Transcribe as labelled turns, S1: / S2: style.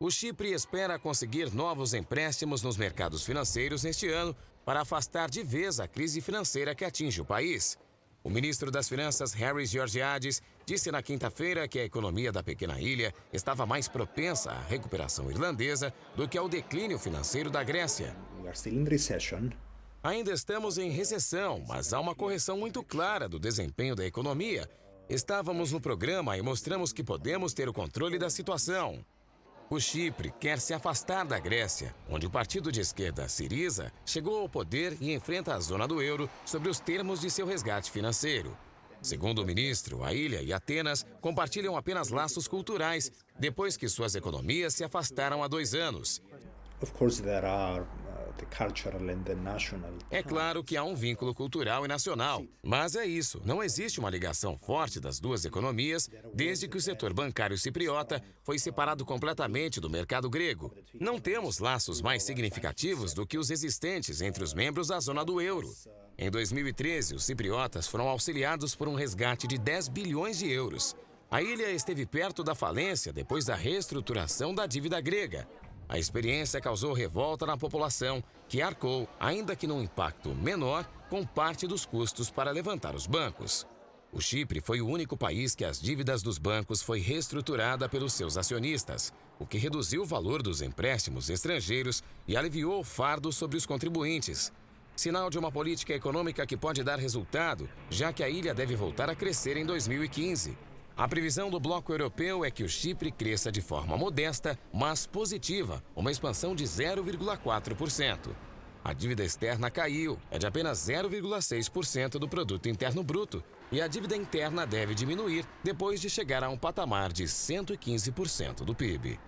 S1: O Chipre espera conseguir novos empréstimos nos mercados financeiros neste ano para afastar de vez a crise financeira que atinge o país. O ministro das Finanças, Harris Georgiades, disse na quinta-feira que a economia da pequena ilha estava mais propensa à recuperação irlandesa do que ao declínio financeiro da Grécia. Ainda estamos em recessão, mas há uma correção muito clara do desempenho da economia. Estávamos no programa e mostramos que podemos ter o controle da situação. O Chipre quer se afastar da Grécia, onde o partido de esquerda Siriza chegou ao poder e enfrenta a zona do euro sobre os termos de seu resgate financeiro. Segundo o ministro, a ilha e Atenas compartilham apenas laços culturais depois que suas economias se afastaram há dois anos. Of course, there are é claro que há um vínculo cultural e nacional, mas é isso. Não existe uma ligação forte das duas economias desde que o setor bancário cipriota foi separado completamente do mercado grego. Não temos laços mais significativos do que os existentes entre os membros da zona do euro. Em 2013, os cipriotas foram auxiliados por um resgate de 10 bilhões de euros. A ilha esteve perto da falência depois da reestruturação da dívida grega, a experiência causou revolta na população, que arcou, ainda que num impacto menor, com parte dos custos para levantar os bancos. O Chipre foi o único país que as dívidas dos bancos foi reestruturada pelos seus acionistas, o que reduziu o valor dos empréstimos estrangeiros e aliviou o fardo sobre os contribuintes. Sinal de uma política econômica que pode dar resultado, já que a ilha deve voltar a crescer em 2015. A previsão do bloco europeu é que o Chipre cresça de forma modesta, mas positiva, uma expansão de 0,4%. A dívida externa caiu, é de apenas 0,6% do produto interno bruto, e a dívida interna deve diminuir depois de chegar a um patamar de 115% do PIB.